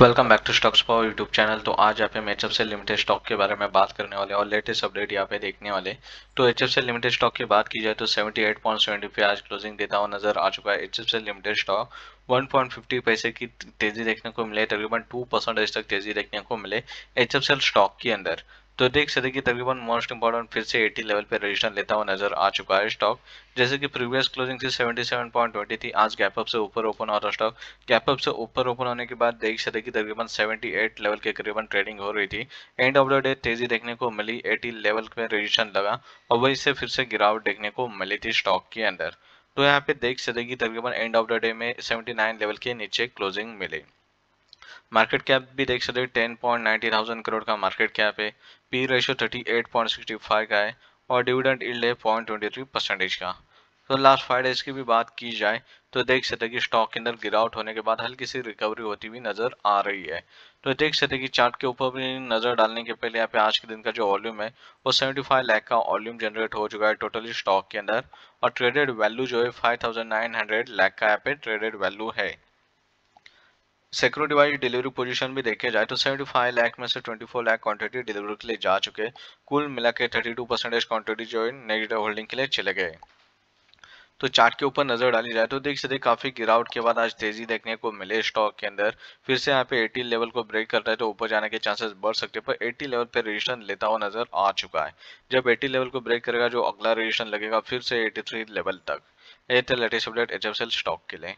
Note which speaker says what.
Speaker 1: welcome back to stocks power YouTube channel तो आज यहाँ पे एच एफ लिमिटेड स्टॉक के बारे में बात करने वाले और लेटेस्ट अपडेट यहाँ पे देखने वाले तो एच एफ लिमिटेड स्टॉक की बात की जाए तो 78.70 पे आज क्लोजिंग देता हुआ नजर आ चुका है एच एफ लिमिटेड स्टॉक 1.50 पैसे की तेजी देखने को मिले तकरीबन 2 परसेंट तक तेजी देखने को मिले एच स्टॉक के अंदर तो देख सकते कि तकरीबन मोस्ट इंपॉर्टेंट फिर से 80 लेवल पे रजिस्टर लेता हुआ नजर आ चुका है स्टॉक जैसे कि प्रीवियस क्लोजिंग थी 77.20 थी आज गैप अप से ऊपर ओपन हो रहा स्टॉक गैप अप से ऊपर ओपन होने के बाद देख सकते कि तकरीबन 78 लेवल के करीबन ट्रेडिंग हो रही थी एंड ऑफ द डे तेजी देखने को मिली एटी लेवल पे रजिस्टर लगा और वही से फिर से गिरावट देखने को मिली थी स्टॉक के अंदर तो यहाँ पे देख सकते कि तकरीबन एंड ऑफ द डे में सेवेंटी लेवल के नीचे क्लोजिंग मिली मार्केट कैप भी देख सकते ten point ninety thousand crore का मार्केट कैप है P ratio thirty eight point sixty five का है और डिविडेंड इल्ड है पॉइंट ट्वेंटी थ्री परसेंटेज का तो लास्ट फाइव डेज की भी बात की जाए तो देख सकते कि स्टॉक के अंदर गिरावट होने के बाद हल्की सी रिकवरी होती हुई नजर आ रही है तो देख सकते कि चार्ट के ऊपर भी नजर डालने के पहले यहाँ पे आज के दिन का जो वॉल्यूम है वो 75 लैख का वॉल्यूम जनरेट हो चुका है टोटली स्टॉक के अंदर और ट्रेडेड वैल्यू जो है 5900 लाख का यहाँ पे ट्रेडेड वैल्यू है सैकड़ों डिवाइड डिलीवरी पोजीशन भी देखे जाए तो 75 लाख में से 24 लाख क्वांटिटी डिलीवरी के लिए जा चुके कुल मिला के थर्टी टू परसेंटेज क्वान्टिटी जो है नेगेटिव होल्डिंग के लिए चले गए तो चार्ट के ऊपर नजर डाली जाए तो देख सकते काफी गिरावट के बाद आज तेजी देखने को मिले स्टॉक के अंदर फिर से यहाँ पे 80 लेवल को ब्रेक करता है तो ऊपर जाने के चांसेस बढ़ सकते हैं पर 80 लेवल पे रजिस्ट्रेशन लेता हुआ नजर आ चुका है जब 80 लेवल को ब्रेक करेगा जो अगला रजिस्ट्रेशन लगेगा फिर से एटी लेवल तक Airtel latest update H stock के लिए